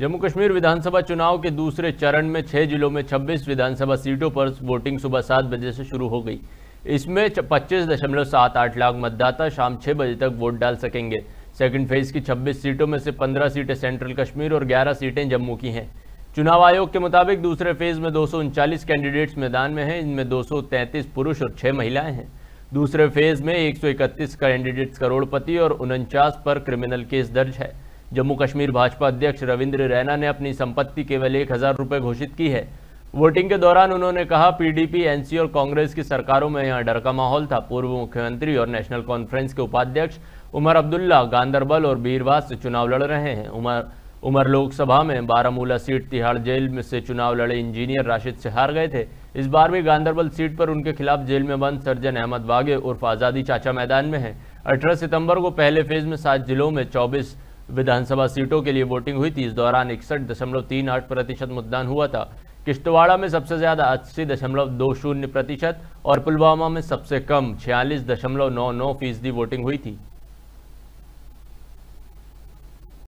जम्मू कश्मीर विधानसभा चुनाव के दूसरे चरण में छह जिलों में 26 विधानसभा सीटों पर वोटिंग सुबह सात बजे से शुरू हो गई इसमें पच्चीस दशमलव सात आठ लाख मतदाता शाम छह बजे तक वोट डाल सकेंगे सेकंड फेज की 26 सीटों में से 15 सीटें सेंट्रल कश्मीर और 11 सीटें जम्मू की हैं चुनाव आयोग के मुताबिक दूसरे फेज में दो कैंडिडेट्स मैदान में हैं इनमें दो पुरुष और छः महिलाएं हैं दूसरे फेज में एक कैंडिडेट्स करोड़पति और उनचास पर क्रिमिनल केस दर्ज है जम्मू कश्मीर भाजपा अध्यक्ष रविंद्र रैना ने अपनी संपत्ति केवल एक हज़ार रुपये घोषित की है वोटिंग के दौरान उन्होंने कहा पीडीपी एनसी और कांग्रेस की सरकारों में यहाँ डर का माहौल था पूर्व मुख्यमंत्री और नेशनल कॉन्फ्रेंस के उपाध्यक्ष उमर अब्दुल्ला गांधरबल और बीरवास से चुनाव लड़ रहे हैं उमर उमर लोकसभा में बारामूला सीट तिहाड़ जेल में से चुनाव लड़े इंजीनियर राशिद से हार गए थे इस बार भी गांधरबल सीट पर उनके खिलाफ जेल में बंद सर्जन अहमद वागे उर्फ आज़ादी चाचा मैदान में है अठारह सितंबर को पहले फेज में सात जिलों में चौबीस विधानसभा सीटों के लिए वोटिंग हुई थी इस दौरान इकसठ दशमलव तीन आठ प्रतिशत मतदान हुआ था किश्तवाड़ा में सबसे ज़्यादा अस्सी दशमलव दो शून्य प्रतिशत और पुलवामा में सबसे कम छियालीस दशमलव नौ नौ फीसदी वोटिंग हुई थी